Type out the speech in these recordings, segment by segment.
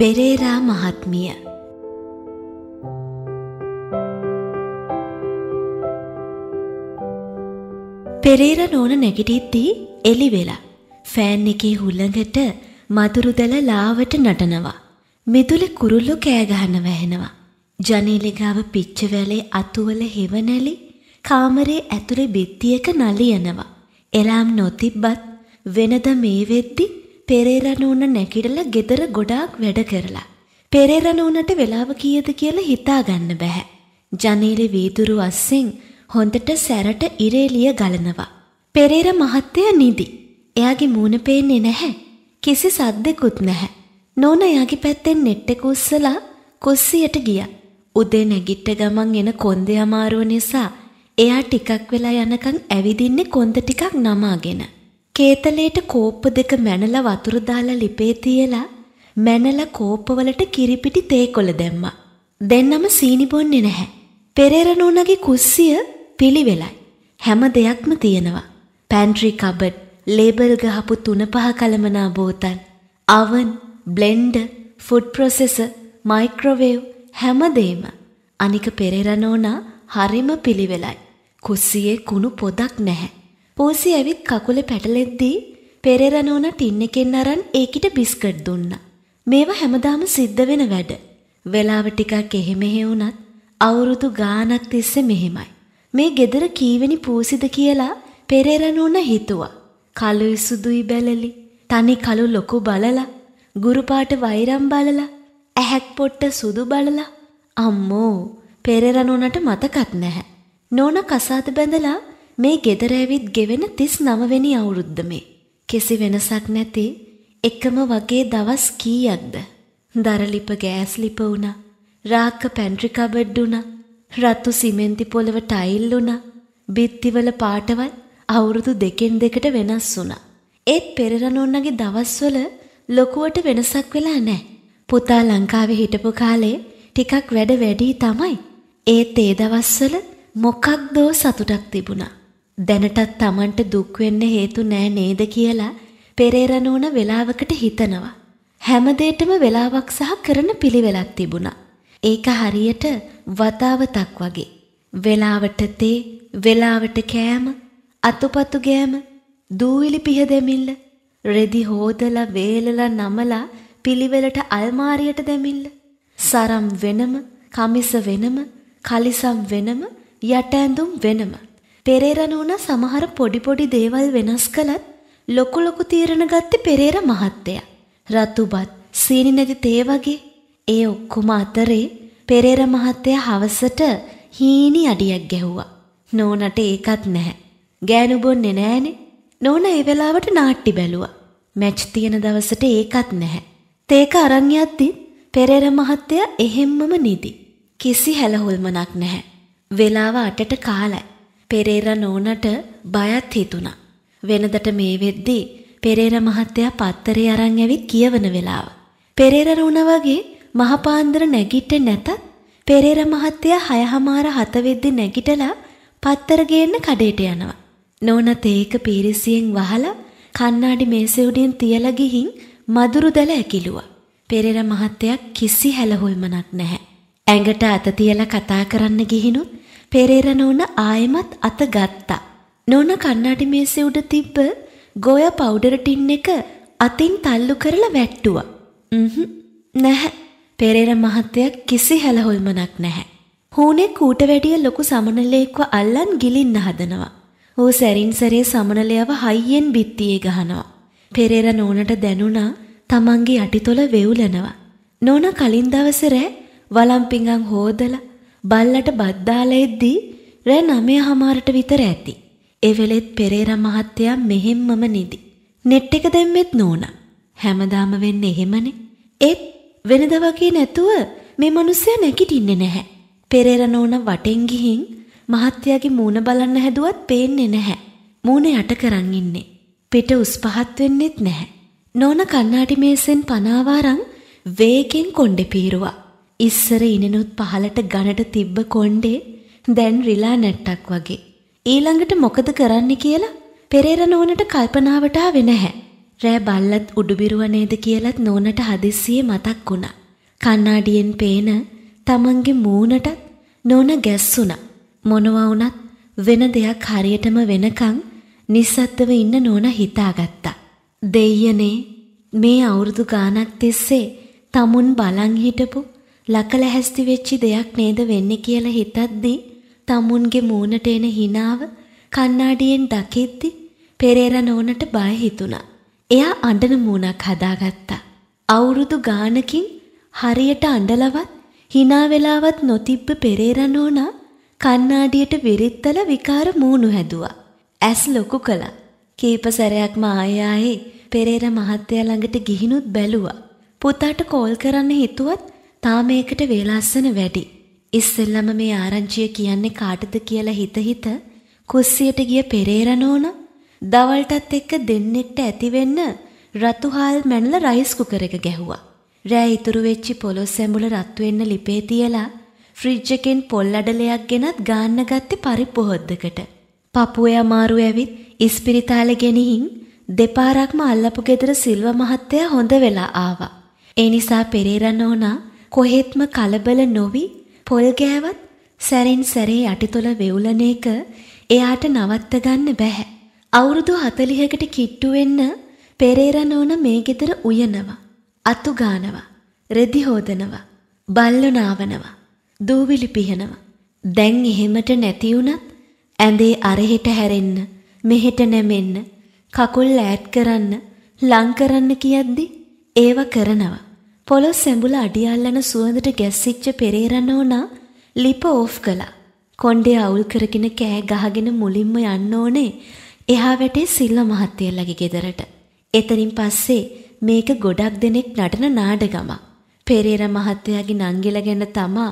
පෙරේරා මහත්මිය පෙරේර නෝන නැගිටිද්දී එලි වෙලා ෆෑන් එකේ හුළඟට මදුරුදල ලාවට නටනවා. මෙදුලි කුරුල්ලු කෑගහන වැහෙනවා. ජනේලගාව පිච්චවැලේ අතුවල හෙවනැලි කාමරේ ඇතුලේ බිත්තියක නලියනවා. එලාම් නොතිබ්බත් වෙනද මේ වෙද්දි පෙරේරනූන නැකිටලා ගෙදර ගොඩාක් වැඩ කරලා. පෙරේරනූනට වෙලාව කීයද කියලා හිතාගන්න බැහැ. ජනේලෙ වීදුරු අස්සෙන් හොඳට සැරට ඉරේලිය ගලනවා. පෙරේර මහත්තය නිදි. එයාගේ මූණ පේන්නේ නැහැ. කිසි සද්දෙකුත් නැහැ. නෝන එයාගේ පැත්තෙන් net එක උස්සලා කුස්සියට ගියා. උදේ නැගිට ගමන් එන කොන්දේ අමාරුව නිසා එයා ටිකක් වෙලා යනකම් ඇවිදින්නේ කොන්ද ටිකක් නමාගෙන. කේතලේට කෝප්පු දෙක මැනලා වතුර දාලා ලිපේ තියලා මැනලා කෝප්පවලට කිරිපිටි තේකොළ දැම්මා. දෙන්නම සීනි බොන්නේ නැහැ. පෙරේර නෝනගේ කුස්සිය පිළිවෙලයි. හැම දෙයක්ම තියෙනවා. පැන්ට්‍රි කබඩ්, ලේබල් ගහපු තුන පහ කලමනා බෝතල්, oven, blender, food processor, microwave හැමදේම. අනික පෙරේර නෝනා හරිම පිළිවෙලයි. කුස්සියේ කුණු පොදක් නැහැ. පූසි ඇවිත් කකුලේ පැටලෙද්දී පෙරේරා නෝනා ටින් එකෙන් අරන් ඒකිට බිස්කට් දුන්නා. මේවා හැමදාම සිද්ධ වෙන වැඩ. වෙලාව ටිකක් එහෙ මෙහෙ වුණත් අවුරුදු ගාණක් තිස්සේ මෙහෙමයි. මේ gedara කීවෙනි පූසිද කියලා පෙරේරා නෝනා හිතුවා. කළුයි සුදුයි බැලලි, තනි කළු ලොකු බලලා, ගුරු පාට වෛරම් බලලා, ඇහැක් පොට්ට සුදු බලලා අම්මෝ පෙරේරා නෝනාට මතකත් නැහැ. නෝනා කසාද බැඳලා මේ ගෙදර ඇවිත් ගෙවෙන 39 වෙනි අවුරුද්ද මේ. කිසි වෙනසක් නැති එකම වගේ දවස් කීයක්ද? දරලිප ගෑස් ලිප වුණා. රාක්ක පැන්ට්‍රි කබඩ් වුණා. රතු සිමෙන්ති පොළව ටයිල් වුණා. බිත්තිවල පාටවල් අවුරුදු දෙකෙන් දෙකට වෙනස් වුණා. ඒත් පෙරරනෝන්නගේ දවස්වල ලොකුවට වෙනසක් වෙලා නැහැ. පුතා ලංකාවේ හිටපු කාලේ ටිකක් වැඩ වැඩි තමයි. ඒත් ඒ දවස්වල මොකක්දෝ සතුටක් තිබුණා. දැනටත් Tamanට දුක් වෙන්න හේතු නෑ නේද කියලා පෙරේරා නෝන වෙලාවකට හිතනවා. හැම දෙයකම වෙලාවක් සහ කරන පිළිවෙලක් තිබුණා. ඒක හරියට වතාවතක් වගේ. වෙලාවට තේ, වෙලාවට කෑම, අතුපතු ගෑම, දූවිලි පිහ දෙමිල්ල, රෙදි හොදලා වේලලා නමලා පිළිවෙලට අල්මාරියට දෙමිල්ල, සරම් වෙනම, කමිස වෙනම, කලිසම් වෙනම, යට ඇඳුම් වෙනම. පෙරේර නෝනා සමහර පොඩි පොඩි දේවල් වෙනස් කළත් ලොකු ලොකු තීරණ ගත්තේ පෙරේර මහත්තයා. රතුබත්, සීනි නැති තේ වගේ ඒ ඔක්කොම අතරේ පෙරේර මහත්තයා හවසට හීනි අඩියක් ගැහුවා. නෝනට ඒකත් නැහැ. ගෑනු බොන්නේ නැහනේ. නෝන ඒ වෙලාවට නාට්ටි බැලුවා. මැච් තියෙන දවසට ඒකත් නැහැ. තේක අරන් යද්දී පෙරේර මහත්තයා එහෙම්මම නිදි. කිසි හැලහුල්මනක් නැහැ. වෙලාව අටට කාලයි. පෙරේරා නෝනට බයත් හිතුණා. වෙනදට මේ වෙද්දී පෙරේරා මහත්තයා පත්තරේ අරන් ඇවිත් කියවන වෙලාව. පෙරේරා නෝනා වගේ මහපාන්දර නැගිට්ටේ නැතත් පෙරේරා මහත්තයා හයහමාර හත වෙද්දී නැගිටලා පත්තර ගේන්න කඩේට යනවා. නෝනා තේක පීරිසියෙන් වහලා කණ්ණාඩි මේසෙ උඩින් තියලා ගිහින් මදුරු දැල ඇකිලුවා. පෙරේරා මහත්තයා කිසි හැලහොයමක් නැහැ. ඇඟට අත තියලා කතා කරන්න ගිහිනුත් පෙරේර නෝන ආයෙමත් අත ගත්තා. නෝන කණ්ණාඩි මේසේ උඩ තිබ්බ ගෝයා පවුඩර් ටින් එක අතින් තල්ලු කරලා වැට්ටුවා. හ්ම්හ් නැහැ. පෙරේර මහත්තයා කිසි හැලහොල්මනක් නැහැ. හූනේ කූට වැඩිය ලොකු සමනලයෙක්ව අල්ලන් ගිලින්න හදනවා. ඌ සැරින් සැරේ සමනලයව හයියෙන් බිත්තියේ ගහනවා. පෙරේර නෝනට දැනුණා තමන්ගේ යටිතොල වෙවුලනවා. නෝන කලින් දවසේ රෑ වලම්පිඟන් හොදලා බල්ලට බත් දාලා එද්දී රෑ 9:00ට විතර ඇති. ඒ වෙලෙත් පෙරේරා මහත්තයා මෙහෙම්මම නිදි. net එක දැම්මෙත් නෝනා. හැමදාම වෙන්නේ එහෙමනේ. ඒත් වෙනද වගේ නැතුව මේ මිනිස්සයා නැගිටින්නේ නැහැ. පෙරේරා නෝනා වටෙන් ගිහින් මහත්තයාගේ මූණ බලන්න හැදුවත් පේන්නේ නැහැ. මූණ යට කරන් ඉන්නේ. පිට උස් පහත් වෙන්නෙත් නැහැ. නෝනා කණ්ණාඩි මේසෙන් පනාවාරම් වේගෙන් කොණ්ඩේ පීරුවා. ඉස්සර ඉනෙනුත් පහලට ගණට තිබ්බ කොණ්ඩේ දැන් රිලා නැට්ටක් වගේ. ඊළඟට මොකද කරන්න කියලා පෙරේර නෝනට කල්පනාවට ආවෙ නැහැ. රෑ බල්ලත් උඩුබිරුව නේද කියලත් නෝනට හදිස්සියේ මතක් වුණා. කණ්ණාඩියෙන් පේන තමන්ගේ මූණටත් නෝන ගැස්සුණා. මොනවා වුණත් වෙන දෙයක් හරියටම වෙනකන් නිස්සද්දව ඉන්න නෝන හිතාගත්තා. දෙයියනේ මේ අවුරුදු ගානක් තිස්සේ තමුන් බලන් හිටපු ලකලැහැස්ති වෙච්චි දෙයක් නේද වෙන්නේ කියලා හිතද්දී තමුන්ගේ මූණට එන හිනාව කණ්ණාඩියෙන් දකිද්දි පෙරේරා නෝනට බය හිතුණා. එයා අඬන මූණක් හදාගත්තා. අවුරුදු ගානකින් හරියට අඬලවත් hina වෙලාවත් නොතිබ්බ පෙරේරා නෝනා කණ්ණාඩියට විරිත්තල විකාර මූණු හැදුවා. ඇස් ලොකු කළා. කීප සැරයක්ම ආයෙ ආයෙ පෙරේරා මහත්තයා ළඟට ගිහිනුත් බැලුවා. පුතාට කෝල් කරන්න හිතුවත් තාම ඒකට වේලාසන වැඩි. ඉස්සෙල්ලම මේ ආරංචිය කියන්නේ කාටද කියලා හිත හිත කුස්සියට ගිය පෙරේර නෝන දවල්ටත් එක්ක දෙන්නෙක්ට ඇති වෙන්න රතුහාල් මැනල රයිස් කුකර් එක ගැහුවා. රෑ ඉතුරු වෙච්චි පොලොස් ඇඹුල රත් වෙන්න ලිපේ තියලා ෆ්‍රිජ් එකෙන් පොල් අඩලයක් ගෙනත් ගාන්න ගත්තේ පරිප්පු හොද්දකට. පපුවේ අමාරු ඇවිත් ඉස්පිරිතාලෙ ගෙනිහින් දෙපාරක්ම අල්ලපු ගෙදර සිල්ව මහත්තයා හොඳ වෙලා ආවා. ඒ නිසා පෙරේරා නෝනා කොහෙත්ම කලබල නොවි පොල් ගෑවත් සැරින් සැරේ යටිතොල වෙවුලන එක එයාට නවත්ත ගන්න බෑ. අවුරුදු 40කට කිට්ටු වෙන්න පෙරේරා නෝන මේ ගෙදර උයනවා. අතු ගානවා. රෙදි හොදනවා. බල්ලු නාවනවා. දූවිලි පිහනවා. දැන් එහෙමට නැති වුණත් ඇඳේ අරහෙට හැරෙන්න, මෙහෙට නැමෙන්න, කකුල් ඈත් කරන්න, ලං කරන්න කියද්දි ඒව කරනවා. පොළොස් සැඹුල අඩියල්ලන සුවඳට ගැස්සිච්ච පෙරේරා නෝනා ලිප ඕෆ් කළා. කොණ්ඩේ අවුල් කරගෙන කෑ ගහගෙන මුලින්ම යන්න ඕනේ එහා වැටේ සිල්ල මහත්තයලගේ ගෙදරට. එතනින් පස්සේ මේක ගොඩක් දෙනෙක් නටන නාඩගමක්. පෙරේරා මහත්තයාගේ නංගිලා ගැන තමා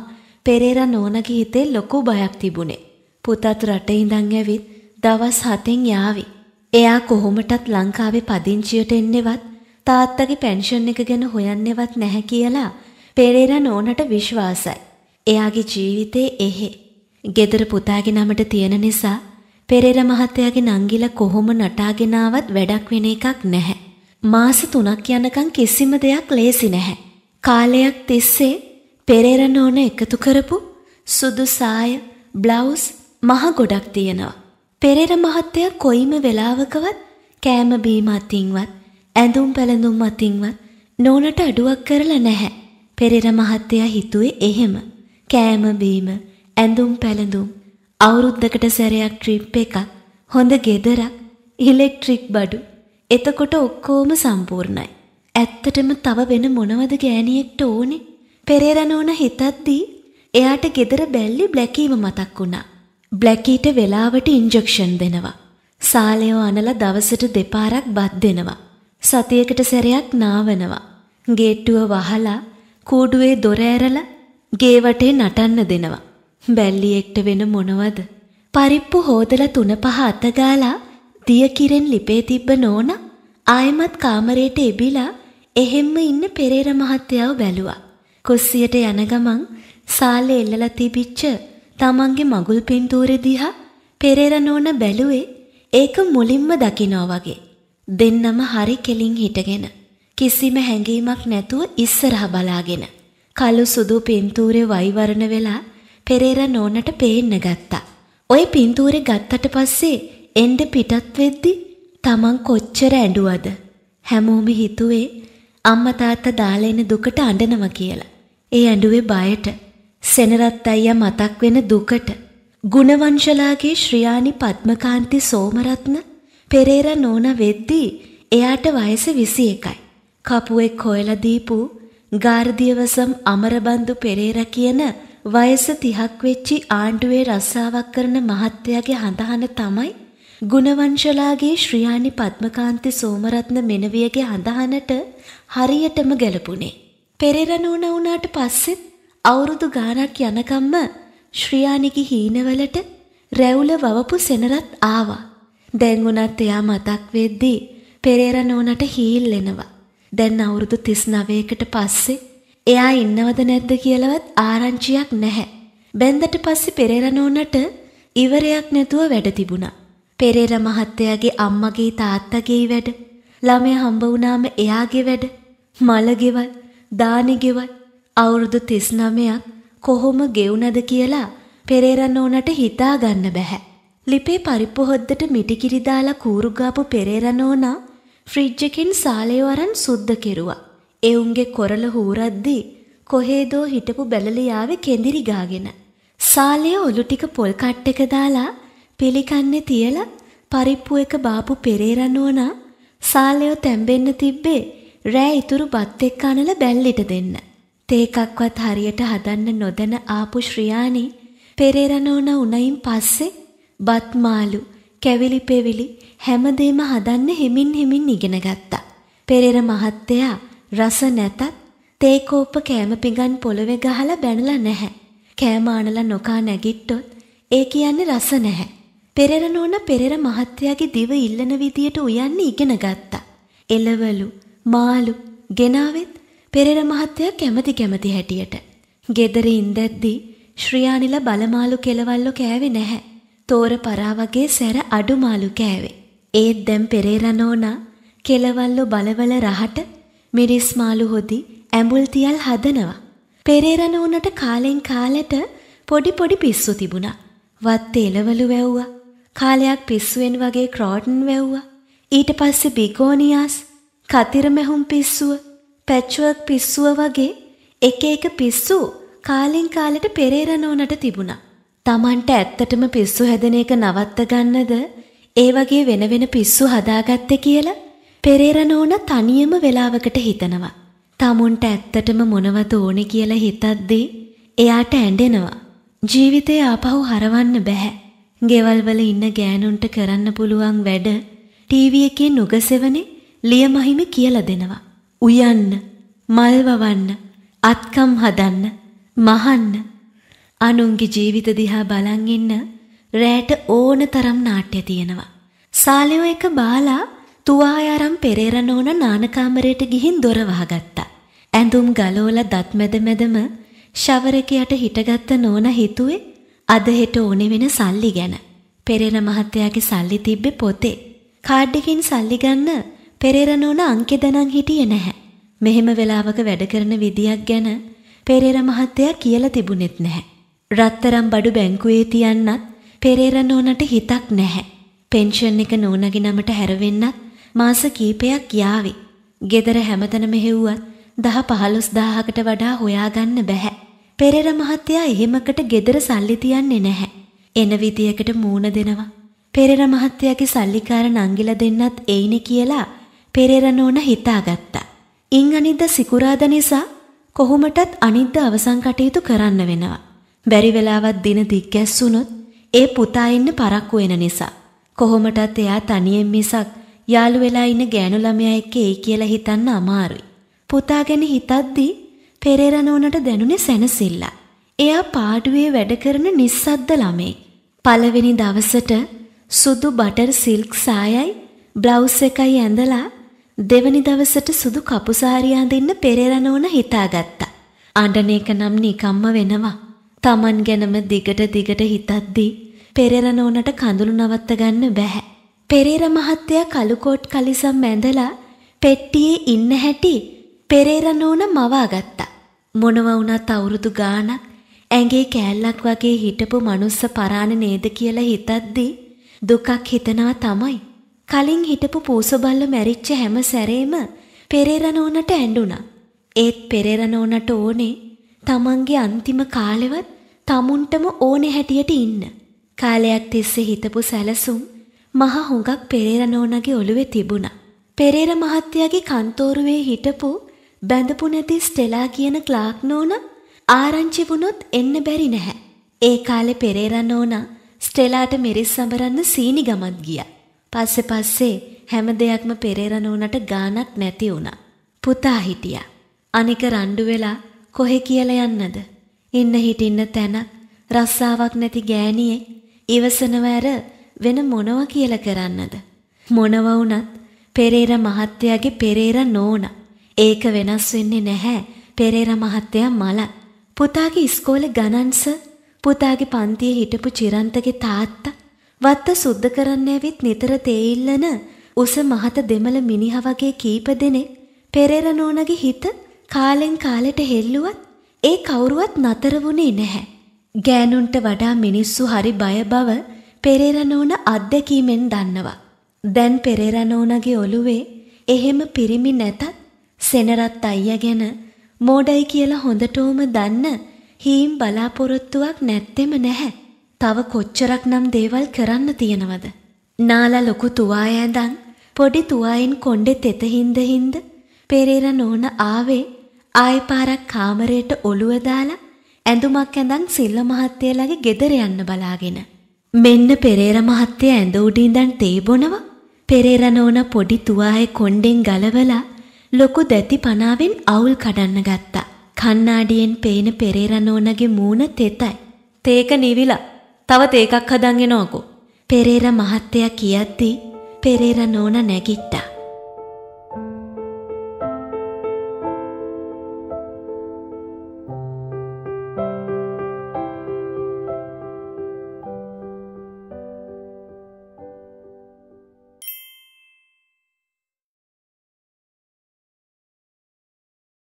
පෙරේරා නෝනගේ හිතේ ලොකු බයක් තිබුණේ. පුතත් රටේ ඉඳන් ඇවිත් දවස් 7න් යාවි. එයා කොහොමටත් ලංකාවේ පදිංචියට එන්නෙවත් තාත්තගේ පෙන්ෂන් එක ගැන හොයන්නෙවත් නැහැ කියලා පෙරේරා නෝනට විශ්වාසයි. එයාගේ ජීවිතේ එහෙ. ගෙදර පුතාගේ නමට තියෙන නිසා පෙරේර මහත්තයාගේ නංගිල කොහොම නටාගෙන ආවත් වැඩක් වෙන එකක් නැහැ. මාස 3ක් යනකම් කිසිම දෙයක් ලේසි නැහැ. කාලයක් තිස්සේ පෙරේර නෝන එකතු කරපු සුදු සාය, බ්ලවුස් මහ ගොඩක් තියෙනවා. පෙරේර මහත්තයා කොයිම වෙලාවකවත් කෑම බීම අතින්වත් ඇඳුම් පැළඳුම් අතින්වත් නෝනට අඩුවක් කරලා නැහැ. පෙරේර මහත්තයා හිතුවේ එහෙම. කෑම බීම, ඇඳුම් පැළඳුම්, අවුරුද්දකට සැරයක් ට්‍රිප් එකක්, හොඳ ගෙදරක්, ඉලෙක්ට්‍රික් බඩු. එතකොට ඔක්කොම සම්පූර්ණයි. ඇත්තටම තව වෙන මොනවද ගෑණියෙක්ට ඕනේ? පෙරේර නෝන හිතද්දී එයාට ගෙදර බැල්ලි බ්ලැකීම මතක් වුණා. බ්ලැකීට වෙලාවට ඉන්ජෙක්ෂන් දෙනවා. සාලයෝ අනලා දවසට දෙපාරක් බත් දෙනවා. සතියකට සැරයක් නාවනවා. ගේට්ටුව වහලා කූඩුවේ දොර ඇරලා ගේ වටේ නටන්න දෙනවා. බැල්ලියෙක්ට වෙන මොනවද? පරිප්පු හොදලා තුන පහ අතගාලා දිය කිරෙන් ලිපේ තිබ්බ නෝනා ආයෙමත් කාමරයට එබිලා එහෙම්ම ඉන්න පෙරේර මහත්තයාව බැලුවා. කුස්සියට යන ගමන් සාලේ එල්ලලා තිබිච්ච තමන්ගේ මගුල් පින්තූරේ දිහා පෙරේර නෝන බැලුවේ ඒක මුලින්ම දකිනවා වගේ. දෙන්නම හරි කෙලින් හිටගෙන කිසිම හැඟීමක් නැතුව ඉස්සරහ බලාගෙන කළු සුදු පින්තූරේ වයිවරණ වෙලා පෙරේර නෝනට පේන්න ගත්තා. ওই පින්තූරේ ගත්තට පස්සේ එnde පිටත් වෙද්දි Taman කොච්චර ඇඬුවද හැමෝම හිතුවේ අම්මා තාත්තා දාලා එන දුකට අඬනවා කියලා. ඒ ඇඬුවේ බයට සෙනරත් අයියා මතක් වෙන දුකට ගුණවංශලාගේ ශ්‍රියානි පద్මකාන්ති සෝමරත්න පෙරේරා නෝනා වෙද්දී එයාට වයස 21යි. කපුවෙක් හොයලා දීපු ගාර්දියවසම් අමරබන්දු පෙරේරා කියන වයස 30ක් වෙච්චි ආණ්ඩුවේ රස්සාවක් කරන මහත්තයාගේ හඳහන තමයි ගුණවංශලාගේ ශ්‍රියානි පద్මකාන්ති සෝමරත්න මෙනවියගේ හඳහනට හරියටම ගැලපුණේ. පෙරේරා නෝනා වුණාට පස්සෙත් අවුරුදු ගාණක් යනකම්ම ශ්‍රියානිගේ හීනවලට රැවුල වවපු සෙනරත් ආවා. දැන් උනත් එයා මතක් වෙද්දී පෙරේරා නෝනට හීල්ලෙනවා. දැන් අවුරුදු 39කට පස්සේ එයා ඉන්නවද නැද්ද කියලාවත් ආරංචියක් නැහැ. බැන්දට පස්සේ පෙරේරා නෝනට ඉවරයක් නැතුව වැඩ තිබුණා. පෙරේරා මහත්තයාගේ අම්මගේ තාත්තගේ වැඩ, ළමයා හම්බ වුණාම එයාගේ වැඩ, මල ගෙවල්, දානි ගෙවල් අවුරුදු 39ක් කොහොම ගෙවුනද කියලා පෙරේරා නෝනට හිතා ගන්න බෑ. ලිපේ පරිප්පු හොද්දට මිටිකිරි දාලා කූරු ගාපු පෙරේරා නෝනා ෆ්‍රිජ් එකෙන් සාලේ වරන් සුද්ධ කෙරුවා. ඒ උන්ගේ කොරළ හූරද්දී කොහේදෝ හිටපු බැලලියාවේ කෙඳිරි ගාගෙන සාලේ ඔලු ටික පොල් කට් එක දාලා පිළිකන්නේ තියලා පරිප්පු එක බාපු පෙරේරා නෝනා සාලේව තැඹෙන්න තිබ්බේ රෑ ඉතුරු බත් එක්ක අනල බැල්ලිට දෙන්න. තේකක්වත් හරියට හදන්න නොදැන ආපු ශ්‍රියානි පෙරේරා නෝනා උණයින් පස්සේ බත්මාලු, කැවිලි පෙවිලි හැමදේම හදන්න හෙමින් හෙමින් ඉගෙන ගත්තා. පෙරේර මහත්තයා රස නැතත් තේ කෝප්ප කෑම පිඟන් පොළවේ ගහලා බැනලා නැහැ. කෑම ආනලා නොකා නැගිට්ටොත් ඒ කියන්නේ රස නැහැ. පෙරේර නෝන පෙරේර මහත්තයාගේ දිව ඉල්ලන විදියට උයන්න ඉගෙන ගත්තා. එළවලු, මාළු ගෙනාවෙත් පෙරේර මහත්තයා කැමති කැමති හැටියට. ගෙදර ඉඳද්දී ශ්‍රියානිලා බලමාළු කෙලවල්ලෝ කෑවේ නැහැ. තෝර පරා වගේ සැර අඩුමාලු කෑවේ. ඒත් දැන් පෙරේරා නෝනා කෙලවල්ලු බලවල රහට මිරිස් මාළු හොදි ඇඹුල් තියල් හදනවා. පෙරේරා නෝනට කාලෙන් කාලට පොඩි පොඩි පිස්සු තිබුණා. වත්තේ එළවලු වැව්වා. කාලයක් පිස්සුවෙන් වගේ ක්‍රෝටන් වැව්වා. ඊට පස්සේ බිගෝනියාස්, කතිරමැහුම් පිස්සුව, පැච්චුවක් පිස්සුව වගේ එක එක පිස්සු කාලෙන් කාලට පෙරේරා නෝනට තිබුණා. Tamanට ඇත්තටම පිස්සු හැදෙන එක නවත්ත ගන්නද ඒ වගේ වෙන වෙන පිස්සු හදාගත්තේ කියලා පෙරේර නෝන තනියම වෙලාවකට හිතනවා. tamunට ඇත්තටම මොනවද ඕනේ කියලා හිතද්දී එයාට ඇඬෙනවා. ජීවිතේ ආපහු හරවන්න බෑ. ගෙවල් වල ඉන්න ගෑනුන්ට කරන්න පුළුවන් වැඩ ටීවී එකේ නුගසෙවනේ ලියමහිම කියලා දෙනවා. උයන්න, මල් වවන්න, අත්කම් හදන්න, මහන්න අනුන්ගේ ජීවිත දිහා බලන් ඉන්න රෑට ඕන තරම් නාට්‍ය තියෙනවා. සාලයෝ එක බාලා තුවායාරම් පෙරේර නෝන නානකාමරයට ගිහින් දොර වහගත්තා. ඇඳුම් ගලෝලා දත් මැද මැදම ෂවර් එක යට හිටගත්ත නෝන හිතුවේ අද හෙට ඕනේ වෙන සල්ලි ගැන. පෙරේර මහත්තයාගේ සල්ලි තිබ්බේ පොතේ. කාඩ් එකකින් සල්ලි ගන්න පෙරේර නෝන අංකෙ දනන් හිටියේ නැහැ. මෙහෙම වෙලාවක වැඩ කරන විදියක් ගැන පෙරේර මහත්තයා කියලා තිබුණෙත් නැහැ. රත්තරම් බඩු බැංකුවේ තියන්නත් පෙරේර නෝනට හිතක් නැහැ. පෙන්ෂන් එක නෝනගේ නමට හැරවෙන්නත් මාස කීපයක් යාවි. ගෙදර හැමතැනම හෙව්වත් දහ පහළොස් දාහකට වඩා හොයාගන්න බැහැ. පෙරේර මහත්තයා එහෙමකට ගෙදර සල්ලි තියන්නේ නැහැ. එන විදියකට මූණ දෙනවා. පෙරේර මහත්තයාගේ සල්ලිකාර නංගිල දෙන්නත් එයිනේ කියලා පෙරේර නෝන හිතාගත්තා. ඉන් අනිද්දා සිකුරාදා නිසා කොහොමටත් අනිද්දා අවසන් කටයුතු කරන්න වෙනවා. බැරි වෙලාවත් දින දිග්ගැස්සුනොත් ඒ පුතා ඉන්න පරක්කු වෙන නිසා. කොහොමටත් එයා තනියෙන් මිසක් යාළු වෙලා ඉන්න ගෑනු ළමයා එක්ක එයි කියලා හිතන්න අමාරුයි. පුතා ගැන හිතද්දී පෙරේරා නෝනට දැනුනේ සැනසෙල්ල. එයා පාඩුවේ වැඩ කරන නිස්සද්ද ළමෙක්. පළවෙනි දවසට සුදු බටර් සිල්ක් සායයි බ්ලවුස් එකයි ඇඳලා දෙවනි දවසට සුදු කපු සාරිය අඳින්න පෙරේරා නෝන හිතාගත්තා. අඬන එක නම් නිකම්ම වෙනවා. Taman ගැනම දිගට දිගට හිතද්දී පෙරේර නෝනට කඳුළු නවත්ත ගන්න බෑ. පෙරේර මහත්තයා කළුකෝට් කලිසම් ඇඳලා පෙට්ටියේ ඉන්න හැටි පෙරේර නෝන මවාගත්තා. මොනවා වුණත් අවුරුදු ගාණක් ඇඟේ කෑල්ලක් වගේ හිටපු මනුස්ස පරාණ නේද කියලා හිතද්දී දුකක් හිතනවා තමයි. කලින් හිටපු පූසබල්ල මැරිච්ච හැම සැරේම පෙරේර නෝනට ඇඬුණා. ඒත් පෙරේර නෝනට ඕනේ තමන්ගේ අන්තිම කාලෙවත් තමුන්ටම ඕනේ හැටියට ඉන්න. කාලයක් තිස්සේ හිතපු සැලසුම් මහ හුඟක් පෙරේර නෝනගේ ඔළුවේ තිබුණා. පෙරේර මහත්තයාගේ කන්තෝරුවේ හිටපු බැඳපු නැති ස්ටෙලා කියන ක්ලාක් නෝනා ආරංචි වුණොත් එන්න බැරි නැහැ. ඒ කාලේ පෙරේර නෝනා ස්ටෙලාට මෙරිස් සම්බරන්න සීනි ගමත් ගියා. පස්සේ පස්සේ හැම දෙයක්ම පෙරේර නෝනට ගාණක් නැති වුණා. පුතා හිටියා. අනික රණ්ඩු වෙලා කොහෙ කියලා යන්නද? ඉන්න හිටින්න තැනක් රස්සාවක් නැති ගෑණියෙක් ඉවසනව ඇර වෙන මොනවා කියලා කරන්නද? මොනව වුණත් පෙරේර මහත්තයාගේ පෙරේර නෝනා. ඒක වෙනස් වෙන්නේ නැහැ. පෙරේර මහත්තයා මල. පුතාගේ ඉස්කෝලේ ගණන්ස පුතාගේ පන්තියේ හිටපු චිරන්තගේ තාත්තා වත්ත සුද්ධ කරන්න ඇවිත් නිතර තේිල්ලන උස මහත දෙමළ මිනිහා වගේ කීප දෙනෙක් පෙරේර නෝනාගේ හිත කාලෙන් කාලෙට හෙල්ලුවත් ඒ කවුරුවත් නතර වුණේ නැහැ. ගෑනුන්ට වඩා මිනිස්සු හරි බය බව පෙරේරා නෝනා අත්දැකීමෙන් දන්නවා. දැන් පෙරේරා නෝනාගේ ඔළුවේ එහෙම පිරිමි නැතත් සෙනරත් අයියා ගැන මෝඩයි කියලා හොඳටම දන්න හීම් බලාපොරොත්තුවක් නැත්තෙම නැහැ. තව කොච්චරක් නම් දේවල් කරන්න තියෙනවද? නාලා ලොකු තුවායඳන් පොඩි තුවායින් කොණ්ඩෙ තෙත හින්ද හින්ද පෙරේර නෝන ආවේ ආයෙ පාරක් කාමරයට ඔළුව දාලා ඇඳුමක් ඇඳන් සිල්ල මහත්තයලාගේ ගෙදර යන්න බලාගෙන. මෙන්න පෙරේර මහත්තයා ඇඳ උඩ ඉඳන් තේ බොනවා. පෙරේර නෝන පොඩි තුවායේ කොණ්ඩෙන් ගලවලා ලොකු දැති පනාවෙන් අවුල් කඩන්න ගත්තා. කණ්ණාඩියෙන් පේන පෙරේර නෝනගේ මූණ තෙතයි. තේක නිවිලා. තව තේකක් හදන් එනවකෝ. පෙරේර මහත්තයා කියද්දී පෙරේර නෝන නැගිට්ටා.